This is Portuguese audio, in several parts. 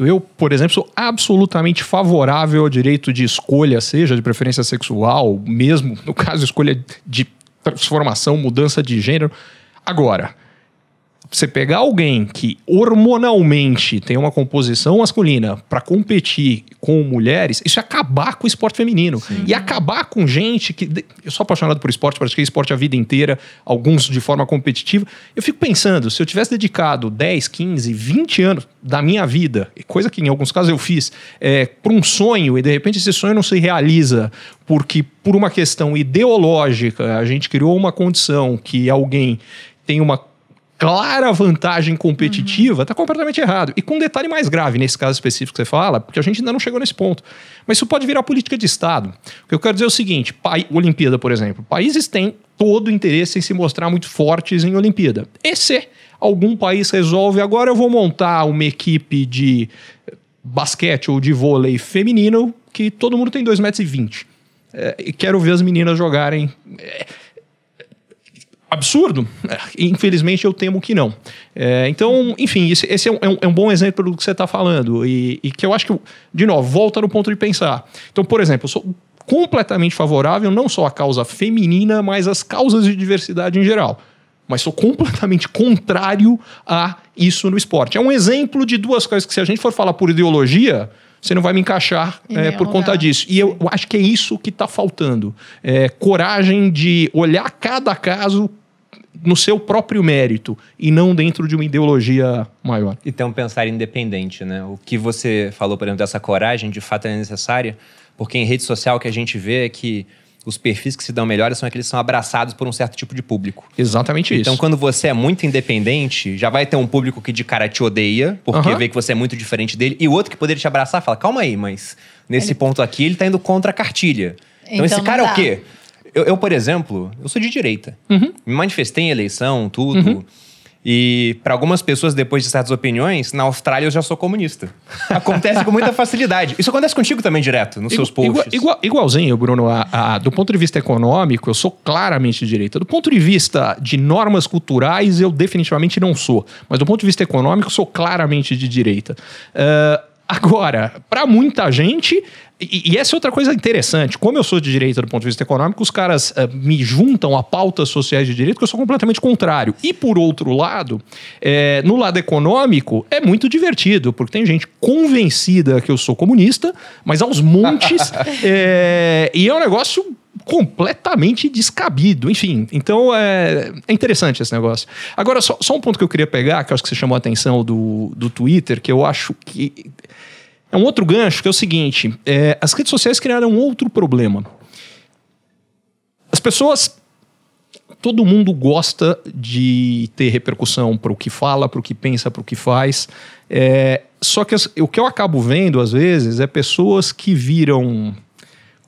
Eu, por exemplo, sou absolutamente favorável ao direito de escolha, seja de preferência sexual, mesmo no caso escolha de transformação, mudança de gênero. Agora, você pegar alguém que hormonalmente tem uma composição masculina para competir com mulheres, isso é acabar com o esporte feminino. Sim. E acabar com gente que. Eu sou apaixonado por esporte, pratiquei esporte a vida inteira, alguns de forma competitiva. Eu fico pensando, se eu tivesse dedicado 10, 15, 20 anos da minha vida, coisa que em alguns casos eu fiz, é, para um sonho, e de repente esse sonho não se realiza porque, por uma questão ideológica, a gente criou uma condição que alguém tem uma clara vantagem competitiva, está uhum. completamente errado. E com um detalhe mais grave nesse caso específico que você fala, porque a gente ainda não chegou nesse ponto. Mas isso pode virar política de Estado. O que eu quero dizer é o seguinte: Olimpíada, por exemplo, países têm todo o interesse em se mostrar muito fortes em Olimpíada. E se algum país resolve, agora eu vou montar uma equipe de basquete ou de vôlei feminino que todo mundo tem 2,20 metros. E é, quero ver as meninas jogarem. É, absurdo? É, infelizmente eu temo que não. É, então, enfim, esse, esse é, um, é, um, é bom exemplo do que você está falando e, e, que eu acho que, de novo, volta no ponto de pensar. Então, por exemplo, eu sou completamente favorável não só à causa feminina, mas às causas de diversidade em geral. Mas sou completamente contrário a isso no esporte. É um exemplo de duas coisas que, se a gente for falar por ideologia, você não vai me encaixar é, por lugar. conta disso. E eu acho que é isso que está faltando: é, coragem de olhar cada caso no seu próprio mérito e não dentro de uma ideologia maior. Então, pensar independente, né? O que você falou, por exemplo, dessa coragem, de fato é necessária, porque em rede social o que a gente vê é que os perfis que se dão melhores são aqueles que são abraçados por um certo tipo de público. Exatamente então, isso. Então, quando você é muito independente, já vai ter um público que de cara te odeia, porque uhum. vê que você é muito diferente dele, e o outro que poderia te abraçar fala: calma aí, mas nesse ele... ponto aqui ele tá indo contra a cartilha. Então, então esse cara é o quê? Eu, eu, por exemplo, eu sou de direita. Uhum. Me manifestei em eleição, tudo. Uhum. E para algumas pessoas, depois de certas opiniões, na Austrália eu já sou comunista. Acontece com muita facilidade. Isso acontece contigo também direto, nos seus posts. Igual, igualzinho, Bruno. A, a, do ponto de vista econômico, eu sou claramente de direita. Do ponto de vista de normas culturais, eu definitivamente não sou. Mas do ponto de vista econômico, eu sou claramente de direita. Uh, Agora, para muita gente, e, e, essa é outra coisa interessante. Como eu sou de direita do ponto de vista econômico, os caras uh, me juntam a pautas sociais de direito que eu sou completamente contrário. E por outro lado, é, no lado econômico, é muito divertido, porque tem gente convencida que eu sou comunista, mas aos montes. é, e é um negócio completamente descabido. Enfim, então é, é interessante esse negócio. Agora, só, só, um ponto que eu queria pegar, que eu acho que você chamou a atenção do, do Twitter, que eu acho que é um outro gancho que é o seguinte: é, as redes sociais criaram um outro problema. As pessoas. Todo mundo gosta de ter repercussão para o que fala, para o que pensa, para o que faz. É, só que as, o que eu acabo vendo, às vezes, é pessoas que viram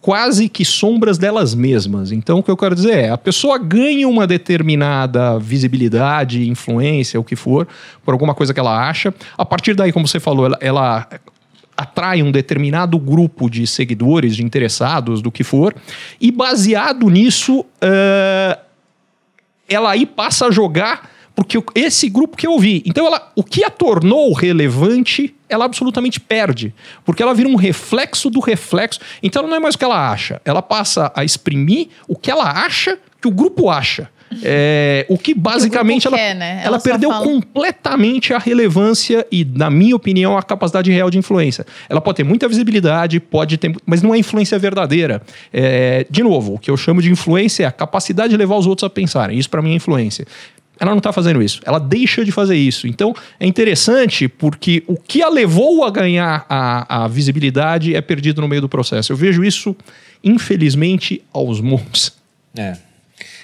quase que sombras delas mesmas. Então, o que eu quero dizer é: a pessoa ganha uma determinada visibilidade, influência, o que for, por alguma coisa que ela acha. A partir daí, como você falou, ela, ela atrai um determinado grupo de seguidores, de interessados, do que for, e baseado nisso, uh, ela aí passa a jogar porque esse grupo que eu vi. Então, ela, o que a tornou relevante, ela absolutamente perde. Porque ela vira um reflexo do reflexo. Então, não é mais o que ela acha. Ela passa a exprimir o que ela acha que o grupo acha. É, o que basicamente o ela, quer, né? ela, ela perdeu fala... completamente a relevância e, na minha opinião, a capacidade real de influência. Ela pode ter muita visibilidade, pode ter, mas não é influência verdadeira. É, de novo, o que eu chamo de influência é a capacidade de levar os outros a pensarem. Isso para mim é influência. Ela não está fazendo isso, ela deixa de fazer isso. Então é interessante porque o que a levou a ganhar a, a visibilidade é perdido no meio do processo. Eu vejo isso, infelizmente, aos montes. É.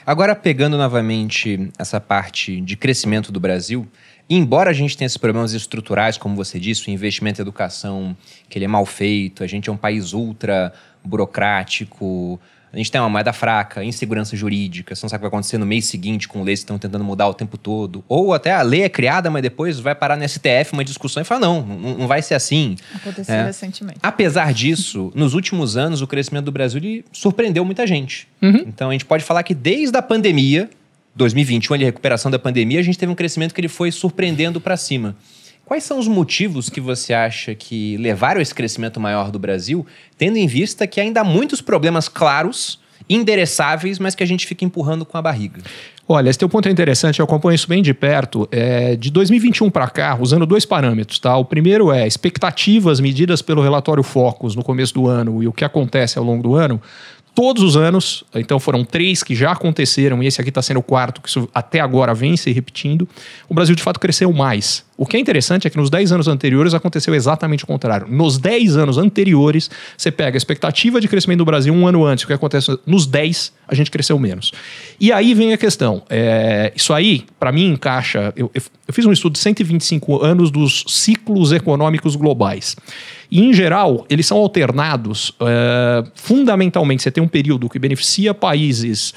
Agora, pegando novamente essa parte de crescimento do Brasil, embora a gente tenha esses problemas estruturais, como você disse, o investimento em educação, que ele é mal feito, a gente é um país ultra burocrático, a gente tem uma moeda fraca, insegurança jurídica, você não sabe o que vai acontecer no mês seguinte com leis que estão tentando mudar o tempo todo. Ou até a lei é criada, mas depois vai parar no STF uma discussão e fala: não, não vai ser assim. Aconteceu é. recentemente. Apesar disso, nos últimos anos, o crescimento do Brasil surpreendeu muita gente. Uhum. Então a gente pode falar que desde a pandemia, 2021, a recuperação da pandemia, a gente teve um crescimento que ele foi surpreendendo para cima. Quais são os motivos que você acha que levaram esse crescimento maior do Brasil, tendo em vista que ainda há muitos problemas claros, endereçáveis, mas que a gente fica empurrando com a barriga? Olha, esse teu ponto é interessante, eu acompanho isso bem de perto. É, de 2021 para cá, usando dois parâmetros, tá? O primeiro é expectativas medidas pelo relatório Focus no começo do ano e o que acontece ao longo do ano. Todos os anos, então foram três que já aconteceram, e esse aqui está sendo o quarto, que isso até agora vem se repetindo. O Brasil de fato cresceu mais o que é interessante é que nos 10 anos anteriores aconteceu exatamente o contrário. Nos 10 anos anteriores, você pega a expectativa de crescimento do Brasil um ano antes, o que acontece nos 10, a gente cresceu menos. E aí vem a questão. É, isso aí, para mim, encaixa. Eu, eu, eu fiz um estudo de 125 anos dos ciclos econômicos globais. E, em geral, eles são alternados. É, fundamentalmente, você tem um período que beneficia países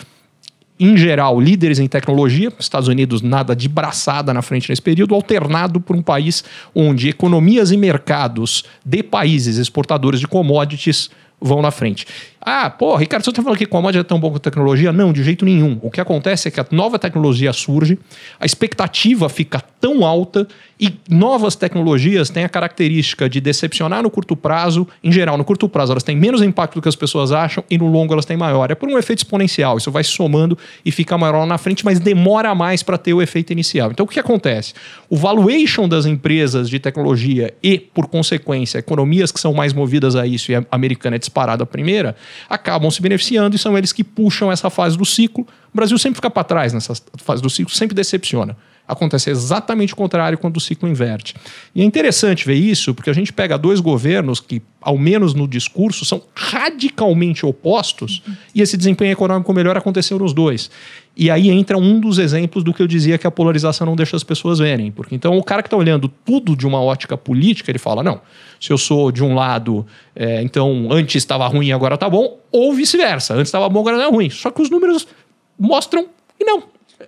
em geral, líderes em tecnologia, Estados Unidos nada de braçada na frente nesse período, alternado por um país onde economias e mercados de países exportadores de commodities vão na frente. Ah, pô, Ricardo, você está falando que commodity é tão bom com tecnologia? Não, de jeito nenhum. O que acontece é que a nova tecnologia surge, a expectativa fica tão alta e novas tecnologias têm a característica de decepcionar no curto prazo. Em geral, no curto prazo, elas têm menos impacto do que as pessoas acham e no longo elas têm maior. É por um efeito exponencial. Isso vai somando e fica maior lá na frente, mas demora mais para ter o efeito inicial. Então, o que acontece? O valuation das empresas de tecnologia e, por consequência, economias que são mais movidas a isso e a americana é disparada a primeira acabam se beneficiando e são eles que puxam essa fase do ciclo. O Brasil sempre fica para trás nessa fase do ciclo, sempre decepciona. Acontece exatamente o contrário quando o ciclo inverte. E é interessante ver isso, porque a gente pega dois governos que, ao menos no discurso, são radicalmente opostos uhum. e esse desempenho econômico melhor aconteceu nos dois. E aí entra um dos exemplos do que eu dizia que a polarização não deixa as pessoas verem. Porque então o cara que está olhando tudo de uma ótica política, ele fala: não, se eu sou de um lado, é, então antes estava ruim, agora está bom, ou vice-versa, antes estava bom, agora não é ruim. Só que os números mostram que não,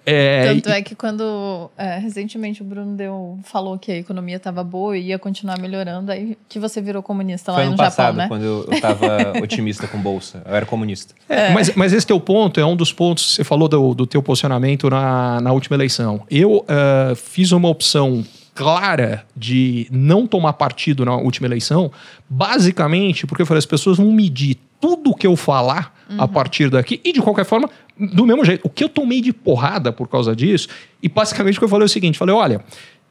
é, Tanto é que quando é, recentemente o Bruno deu, falou que a economia estava boa e ia continuar melhorando, aí que você virou comunista lá no Japão, passado, né? quando eu estava otimista com bolsa. Eu era comunista. É, mas, mas esse teu ponto é um dos pontos, você falou do, do teu posicionamento na, na última eleição. Eu uh, fiz uma opção clara de não tomar partido na última eleição, basicamente porque eu falei, as pessoas vão medir tudo que eu falar uhum. a partir daqui. E de qualquer forma, do mesmo jeito, o que eu tomei de porrada por causa disso, e basicamente o que eu falei é o seguinte: falei, olha.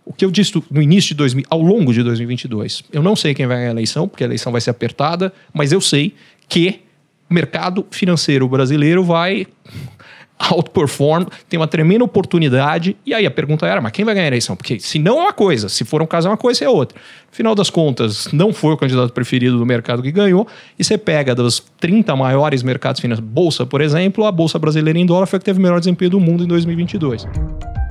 O que eu disse no início de 2000, ao longo de 2022, eu não sei quem vai ganhar a eleição, porque a eleição vai ser apertada, mas eu sei que o mercado financeiro brasileiro vai outperform, tem uma tremenda oportunidade. E aí a pergunta era, mas quem vai ganhar a eleição? Porque se não é uma coisa, se for um caso é uma coisa, é outra. Final das contas, não foi o candidato preferido do mercado que ganhou. E você pega dos 30 maiores mercados financeiros, bolsa, por exemplo, a bolsa brasileira em dólar foi a que teve o melhor desempenho do mundo em 2022.